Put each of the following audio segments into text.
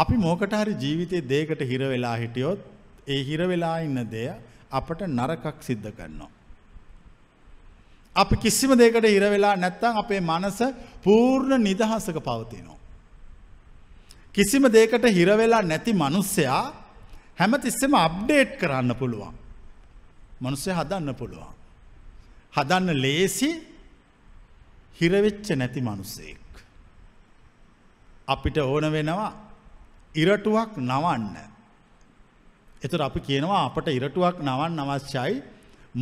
අපි මොකට හරි ජීවිතේ දෙයකට හිර වෙලා හිටියොත් ඒ හිර වෙලා ඉන්න දේ අපට නරකක් සිද්ධ කරනවා. අපි කිසිම දෙයකට හිර වෙලා නැත්තම් අපේ මනස පූර්ණ නිදහසක පවතිනවා. කිසිම දෙයකට හිර වෙලා නැති මිනිස්සයා හැමතිස්සෙම අප්ඩේට් කරන්න පුළුවන්. මිනිස්සය හදන්න පුළුවන්. හදන්න ලේසි හිරවෙච්ච නැති මිනිස්සෙක්. අපිට ඕන වෙනවා ඉරටුවක් නවන්න. එතර අපි කියනවා අපට ඉරටුවක් නවන් අවශ්‍යයි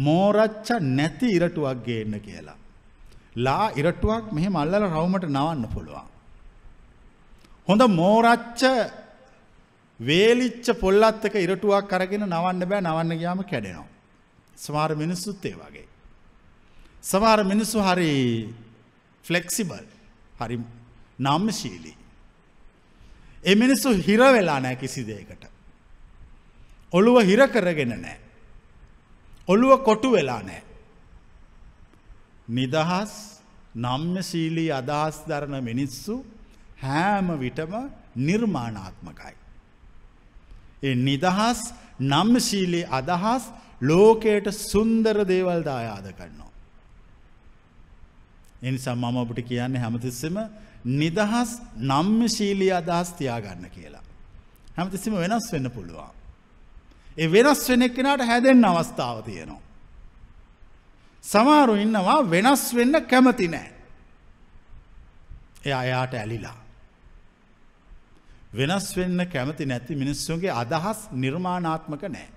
මෝරච්ච නැති ඉරටුවක් ගේන්න කියලා. ලා ඉරටුවක් මෙහෙ මල්ලල රවමට නවන්න පුළුවන්. හොඳ මෝරච්ච වේලිච්ච පොල්ලත්තක ඉරටුවක් කරගෙන නවන්න බෑ නවන්න ගයාම කැඩෙනවා. සමාර මිනිස්සුත්තේ වගේ. සමාර මිනිස්සු හරි ෆලෙක්සිබල් හරි නම්ශීලී. එමිනිස්සු හිර වෙලා නෑ කිසි දේකට. ඔළුව හිර කරගෙන නෑ. ඔළුව කොටු වෙලා නෑ. නිදහස් නම්්‍යශීලී අදහස් දරණ මිනිස්සු හෑම විටම නිර්මාණාත්මකයි. ඒ නිදහස් නම්ශීලී අදහස් ලෝකයට සුන්දර දේවල්දායාද කරනවා. එනිසා මම ඔබට කියන්නේ හැමතිස්සම නිදහස් නම්මශීලී අදහස් තියාගන්න කියලා. හැමතිස්සම වෙනස් වෙන්න පුළුවන්. ඒ වෙනස් වෙන එක්කෙනට හැදෙන් අවස්ථාව තියෙනවා. සමාරු ඉන්නවා වෙනස් වෙන්න කැමති නෑ. එය අයාට ඇලිලා. වෙනස් වෙන්න කැමති නැති මිනිස්සුන්ගේ අදහස් නිර්මාණාත්මක නෑ.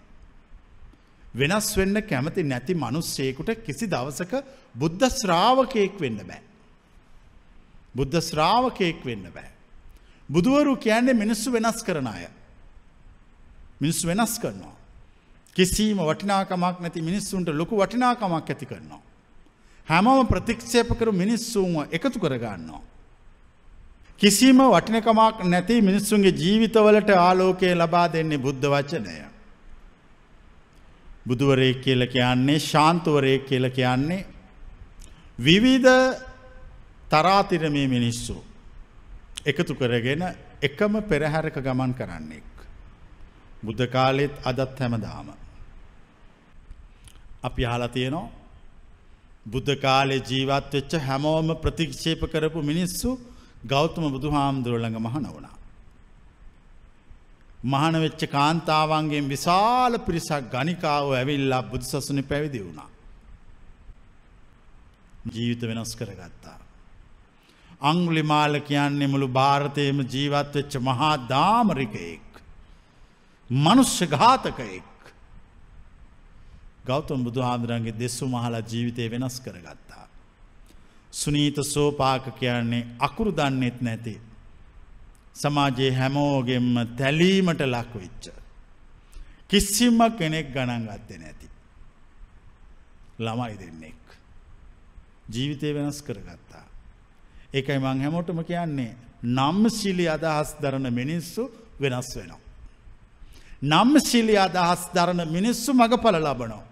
වෙනස් වෙන්න කැමති නැති මනුස්සයෙකුට කිසි දවසක බුද්ධ ශ්‍රාවකයෙක් වෙන්න බෑ. බුද්ධ ශ්‍රාවකයෙක් වෙන්න බෑ. බුදුවරු කියන්නේ මිනිස්සු වෙනස් කරන අය. මිනිස් වෙනස් කරනවා. කිසිීම වටිනාකමක් නැති මිනිස්සුන්ට ලොකු වටිනාකමක් ඇති කරනවා. හැමම ප්‍රතික්ෂේප කරු මිනිස්සුන්ව එකතු කරගන්නවා. කිසිීම වටිනකමක් නැති මිනිස්සුන්ගේ ජීවිතවලට ආලෝකය ලබා දෙන්නේ බුද්ධ වචනය. බුදුවරේ කියල කියන්නේ ශාන්තුවරය කියල කියන්නේ විවිධ තරාතිර මේ මිනිස්සු එකතු කරගෙන එකම පෙරහැරක ගමන් කරන්නෙක්. බුද්ධ කාලෙත් අදත් හැමදාම. අපි හලතියනෝ බුද්ධ කාලෙ ජීවත් වෙච්ච හැමෝම ප්‍රතික්ෂේප කරපු මිනිස්සු ගෞතම බුදු හාමුදුරුවළඟ මහනවනා. මහනවෙච්ච කාන්තාවන්ගේ විශාල පිරිසක් ගනිකාව ඇවිල්ලා බුදුසසුන පැවිදි වුණා. ජීවිත වෙනස් කරගත්තා. අංගුලිමාල කියන්නේ මුළු භාරතයම ජීවත්වෙච්ච මහා දාමරිකයෙක්. මනුෂ්‍ය ඝාතකයෙක්. ගෞතම් බුදුහාන්දුරන්ගේ දෙස්සු මහලා ජීවිතය වෙනස් කරගත්තා. සුනීත සෝපාක කියන්නේ අකුරු දන්නෙත් නැති සමාජයේ හැමෝගෙන්ම තැලීමට ලක්වෙච්ච. කිසිම කෙනෙක් ගණන් ගත්තෙ නැති. ළමයි දෙන්නෙක්. ජීවිතය වෙනස් කරගත්තා. එකයි මං හැමෝටම කියන්නේ නම් ශිලි අදහස් දරන මිනිස්සු වෙනස් වෙනවා. නම් ශිලි අදහස් දරන මිනිස්සු මඟ පල ලබනවා.